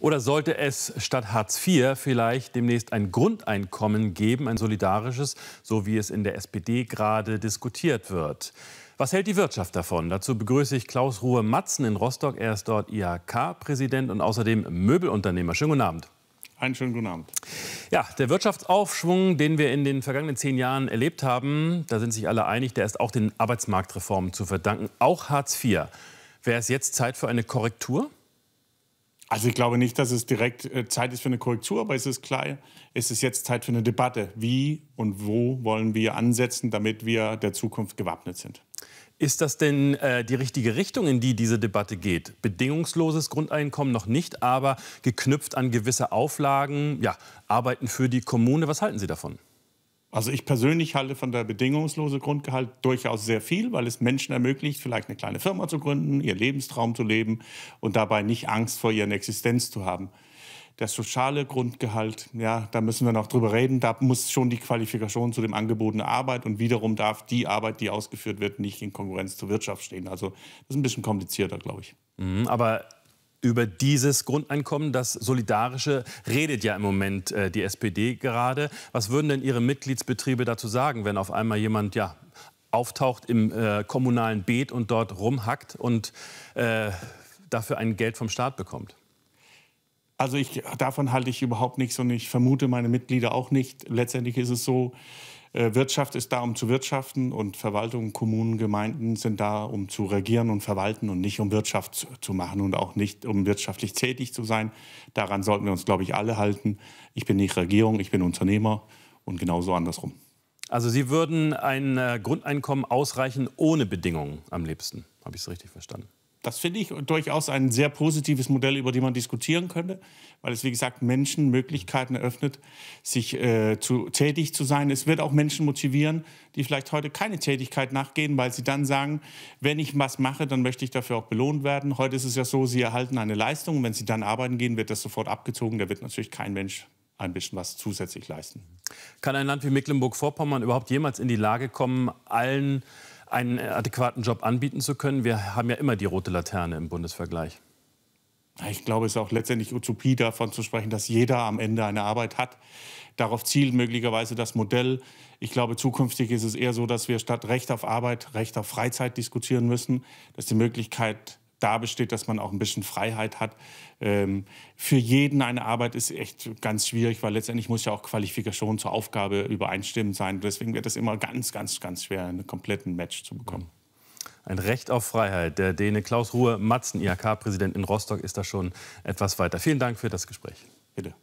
Oder sollte es statt Hartz IV vielleicht demnächst ein Grundeinkommen geben, ein solidarisches, so wie es in der SPD gerade diskutiert wird? Was hält die Wirtschaft davon? Dazu begrüße ich Klaus Ruhe Matzen in Rostock. Er ist dort IHK-Präsident und außerdem Möbelunternehmer. Schönen guten Abend. Einen schönen guten Abend. Ja, der Wirtschaftsaufschwung, den wir in den vergangenen zehn Jahren erlebt haben, da sind sich alle einig, der ist auch den Arbeitsmarktreformen zu verdanken, auch Hartz IV. Wäre es jetzt Zeit für eine Korrektur? Also ich glaube nicht, dass es direkt äh, Zeit ist für eine Korrektur, aber es ist klar, es ist jetzt Zeit für eine Debatte. Wie und wo wollen wir ansetzen, damit wir der Zukunft gewappnet sind? Ist das denn äh, die richtige Richtung, in die diese Debatte geht? Bedingungsloses Grundeinkommen noch nicht, aber geknüpft an gewisse Auflagen, ja, Arbeiten für die Kommune. Was halten Sie davon? Also ich persönlich halte von der bedingungslose Grundgehalt durchaus sehr viel, weil es Menschen ermöglicht, vielleicht eine kleine Firma zu gründen, ihren Lebenstraum zu leben und dabei nicht Angst vor ihrer Existenz zu haben. Das soziale Grundgehalt, ja, da müssen wir noch drüber reden. Da muss schon die Qualifikation zu dem angebotenen Arbeit und wiederum darf die Arbeit, die ausgeführt wird, nicht in Konkurrenz zur Wirtschaft stehen. Also das ist ein bisschen komplizierter, glaube ich. Mhm, aber über dieses Grundeinkommen, das Solidarische, redet ja im Moment äh, die SPD gerade. Was würden denn Ihre Mitgliedsbetriebe dazu sagen, wenn auf einmal jemand ja, auftaucht im äh, kommunalen Beet und dort rumhackt und äh, dafür ein Geld vom Staat bekommt? Also ich, davon halte ich überhaupt nichts und ich vermute meine Mitglieder auch nicht. Letztendlich ist es so, äh, Wirtschaft ist da, um zu wirtschaften und Verwaltung, Kommunen, Gemeinden sind da, um zu regieren und verwalten und nicht um Wirtschaft zu machen und auch nicht um wirtschaftlich tätig zu sein. Daran sollten wir uns, glaube ich, alle halten. Ich bin nicht Regierung, ich bin Unternehmer und genauso andersrum. Also Sie würden ein äh, Grundeinkommen ausreichen ohne Bedingungen am liebsten, habe ich es richtig verstanden? das finde ich durchaus ein sehr positives Modell, über die man diskutieren könnte, weil es, wie gesagt, Menschen Möglichkeiten eröffnet, sich äh, zu, tätig zu sein. Es wird auch Menschen motivieren, die vielleicht heute keine Tätigkeit nachgehen, weil sie dann sagen, wenn ich was mache, dann möchte ich dafür auch belohnt werden. Heute ist es ja so, sie erhalten eine Leistung. Wenn sie dann arbeiten gehen, wird das sofort abgezogen. Da wird natürlich kein Mensch ein bisschen was zusätzlich leisten. Kann ein Land wie Mecklenburg-Vorpommern überhaupt jemals in die Lage kommen, allen einen äh, adäquaten Job anbieten zu können? Wir haben ja immer die rote Laterne im Bundesvergleich. Ich glaube, es ist auch letztendlich Utopie davon zu sprechen, dass jeder am Ende eine Arbeit hat. Darauf zielt möglicherweise das Modell. Ich glaube, zukünftig ist es eher so, dass wir statt Recht auf Arbeit Recht auf Freizeit diskutieren müssen, dass die Möglichkeit da besteht, dass man auch ein bisschen Freiheit hat. Ähm, für jeden eine Arbeit ist echt ganz schwierig, weil letztendlich muss ja auch Qualifikation zur Aufgabe übereinstimmend sein. Deswegen wird es immer ganz, ganz, ganz schwer, einen kompletten Match zu bekommen. Ein Recht auf Freiheit. Der Däne Klaus Ruhe Matzen, IHK-Präsident in Rostock, ist da schon etwas weiter. Vielen Dank für das Gespräch. Bitte.